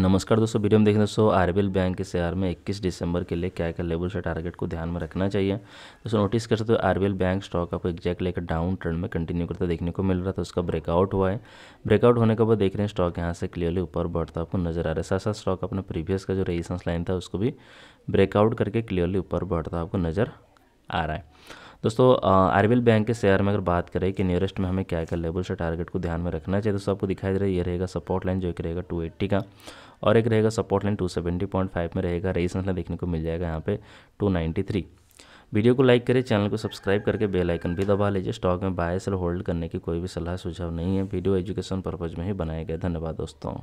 नमस्कार दोस्तों वीडियो में देखें दोस्तों एल बैंक के शेयर में 21 दिसंबर के लिए क्या क्या लेवल से टारगेट को ध्यान में रखना चाहिए दोस्तों नोटिस कर सकते हो आरबीएल बैंक स्टॉक आपको एग्जैक्ट लेकर डाउन ट्रेंड में कंटिन्यू करता देखने को मिल रहा था उसका ब्रेकआउट हुआ है ब्रेकआउट होने के बाद देख रहे हैं स्टॉक यहाँ से क्लियरली ऊपर बढ़ता आपको नजर आ रहा है साथ साथ स्टॉक अपने प्रीवियस का जो रेजिस्टेंस लाइन था उसको भी ब्रेकआउट करके क्लियरली ऊपर बढ़ता आपको नजर आ रहा है दोस्तों आरबीएल बैंक के शेयर में अगर बात करें कि नियरेस्ट में हमें क्या क्या लेवल से टारगेट को ध्यान में रखना चाहिए दोस्तों आपको दिखाई दे रहा है ये रहेगा सपोर्ट लाइन जो एक रहेगा टू एट्टी का और एक रहेगा सपोर्ट लाइन फाइव में रहेगा रेजिस्टेंस लाइन मतलब देखने को मिल जाएगा यहाँ पे 293 वीडियो को लाइक करें चैनल को सब्सक्राइब करके बेल आइकन भी दबा लीजिए स्टॉक में बाय सेल होल्ड करने की कोई भी सलाह सुझाव नहीं है वीडियो एजुकेशन पर्पज़ में ही बनाया गया धन्यवाद दोस्तों